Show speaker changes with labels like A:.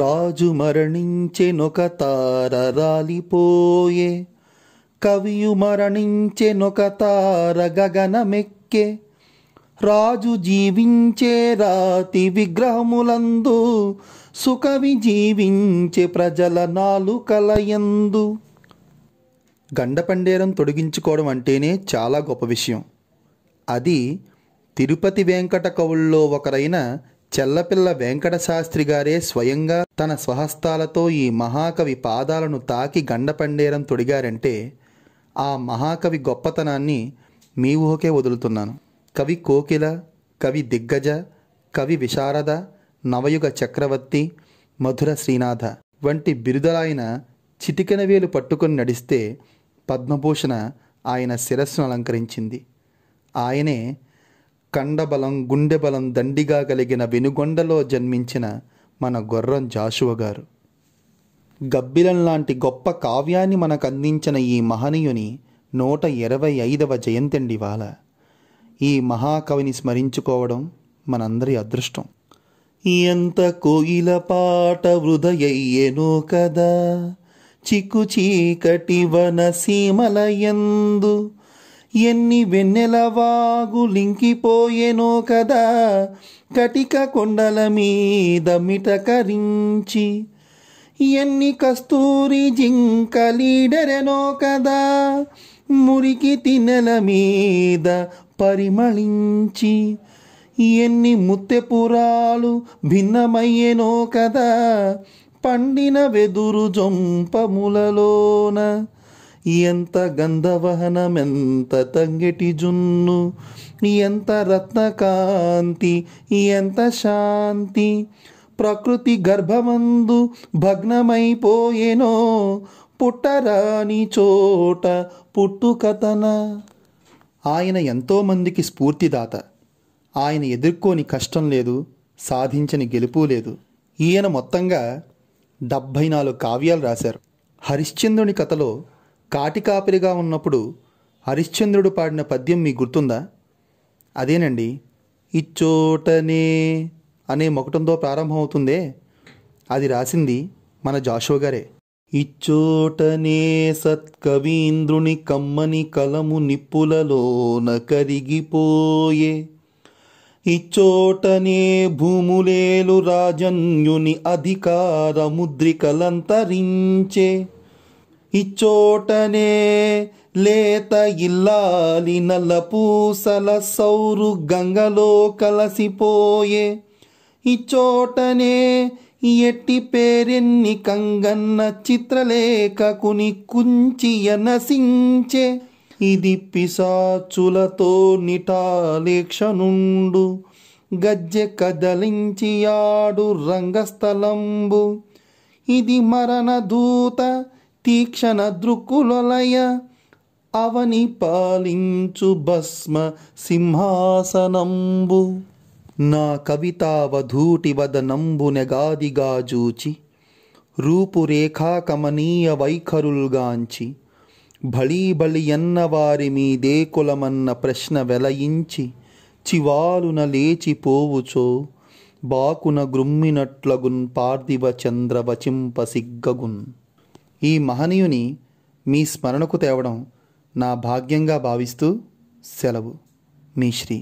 A: రాజు మరణించెనొక తార రాలిపోయే కవియు మరణించెనొక తార గగనమెక్కే రాజు జీవించే రాతి విగ్రహములందు సుకవి జీవించే ప్రజల నాలుకలయందు గండపండేరం తొడిగించుకోవడం అంటేనే చాలా గొప్ప విషయం అది తిరుపతి వెంకట కవుల్లో ఒకరైన చెల్లపిల్ల వెంకట శాస్త్రి గారే స్వయంగా తన స్వహస్తాలతో ఈ మహాకవి పాదాలను తాకి గండపండేరం తొడిగారంటే ఆ మహాకవి గొప్పతనాన్ని మీ ఊహకే వదులుతున్నాను కవి కోకిల కవి దిగ్గజ కవి విశారద నవయుగ చక్రవర్తి మధుర శ్రీనాథ వంటి బిరుదలైన చిటికెన వేలు పట్టుకొని నడిస్తే పద్మభూషణ ఆయన శిరస్సును అలంకరించింది ఆయనే కండబలం గుండెబలం దండిగా కలిగిన వెనుగొండలో జన్మించిన మన గొర్రం జాషువ గారు గబ్బిలం లాంటి గొప్ప కావ్యాన్ని మనకు అందించిన ఈ మహనీయుని నూట ఇరవై ఐదవ జయంతిండి వాళ ఈ మహాకవిని స్మరించుకోవడం మనందరి అదృష్టం ఎంత కోయిల పాట వృదయ్యేనో కదా చికు చీకటి వన సీమల ఎందు ఎన్ని లింకిపోయేనో కదా కటిక కొండల మీద మిటకరించి ఎన్ని కస్తూరి జింకలీడరెనో కదా మురికి తినెల మీద పరిమళించి ఎన్ని ముత్తెపురాలు భిన్నమయ్యేనో కదా పండిన వెదురు జొంపములలోన ఎంత గంధవహనమెంత తంగిటి జున్ను ఎంత రత్నకాంతి ఎంత శాంతి ప్రకృతి గర్భమందు భగ్నమైపోయేనో పుట్టరాని చోట పుట్టుకతన ఆయన ఎంతోమందికి స్ఫూర్తిదాత ఆయన ఎదుర్కోని కష్టం లేదు సాధించని గెలుపు లేదు ఈయన మొత్తంగా డెబ్భై నాలుగు కావ్యాలు రాశారు హరిశ్చంద్రుని కథలో కాటికాపిరిగా ఉన్నప్పుడు హరిశ్చంద్రుడు పాడిన పద్యం మీకు గుర్తుందా అదేనండి ఇచ్చోటనే అనే మొకటంతో ప్రారంభమవుతుందే అది రాసింది మన జాషో గారే ఇచ్చోటనే సత్కవీంద్రుని కమ్మని కలము నిప్పులలోన కరిగిపోయే ఇచ్చోటనే భూములేలు రాజన్యుని అధికారముద్రికలంతరించే ఇచ్చోటనే లేత ఇల్లాలి పూసల సౌరు గంగలో కలసిపోయే ఇచ్చోటనే ఎట్టి పేరెన్ని కంగన్న చిత్రలేఖకుని కుంచి నసించే ఇది పిశాచులతో నిటాలేక్షనుండు గజ్జె కదలించియాడు రంగస్థలంబు ఇది మరణ దూత తీక్షణ దృక్కులయ అవని పాలించు భస్మ సింహాసనంబు నా కవితావధూటి వదనంబునెగాదిగాజూచి జూచి రూపురేఖాకమనీయ వైఖరుల్గాంచి భళీబళియన్న ఎన్నవారి మీదే కులమన్న ప్రశ్న వెలయించి చివాలున లేచిపోవుచో బాకున గృమ్మినట్లగున్ పార్థివ చంద్రవచింప సిగ్గగున్ ఈ మహనీయుని మీ స్మరణకు తేవడం నా భాగ్యంగా భావిస్తూ సెలవు మీ శ్రీ